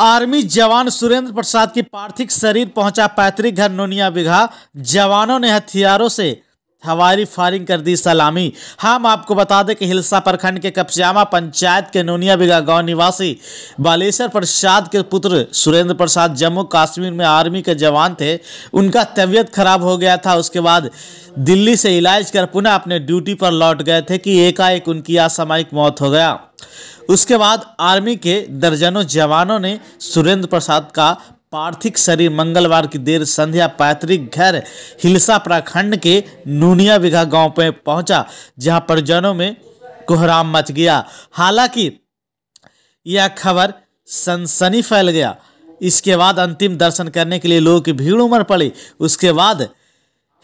army जवान सुरेंद्र प्रसाद की पार्थिव शरीर पहुंचा पैतृक घर नोनिया बिघा जवानों ने हथियारों से हवाई फायरिंग कर दी सलामी हम आपको बता दें कि हिलसा प्रखंड के कपश्यामा पंचायत के नोनिया बिगा गांव निवासी बालेश्वर प्रसाद के पुत्र सुरेंद्र प्रसाद जम्मू कश्मीर में आर्मी के जवान थे उनका तबीयत खराब हो गया था उसके बाद दिल्ली से इलाज कर पुनः अपने ड्यूटी पर लौट गए थे कि एकाएक उनकी असामयिक मौत हो गया उसके बाद आर्मी के दर्जनों जवानों ने सुरेंद्र प्रसाद का पार्थिव शरीर मंगलवार की देर संध्या पैतृक घर हिलसा प्रखंड के नूनिया बिघा गांव पर पहुंचा जहां परिजनों में कोहराम मच गया हालांकि यह खबर सनसनी फैल गया इसके बाद अंतिम दर्शन करने के लिए लोगों की भीड़ उमड़ पड़ी उसके बाद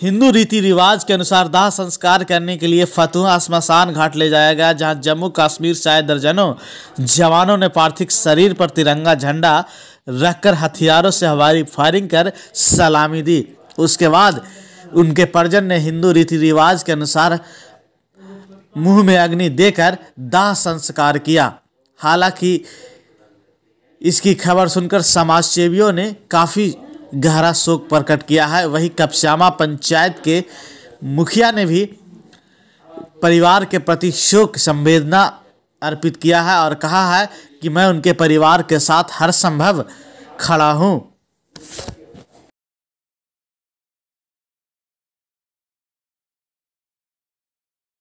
हिंदू रीति रिवाज के अनुसार दाह संस्कार करने के लिए फतुहा स्मशान घाट ले जाया गया जहां जम्मू कश्मीर से आए दर्जनों जवानों ने पार्थिव शरीर पर तिरंगा झंडा रखकर हथियारों से हवाई फायरिंग कर सलामी दी उसके बाद उनके परिजन ने हिंदू रीति रिवाज के अनुसार मुंह में अग्नि देकर दाह संस्कार किया हालांकि इसकी खबर सुनकर समाजसेवियों ने काफ़ी गहरा शोक प्रकट किया है वहीं कपश्यामा पंचायत के मुखिया ने भी परिवार के प्रति शोक संवेदना अर्पित किया है और कहा है कि मैं उनके परिवार के साथ हर संभव खड़ा हूँ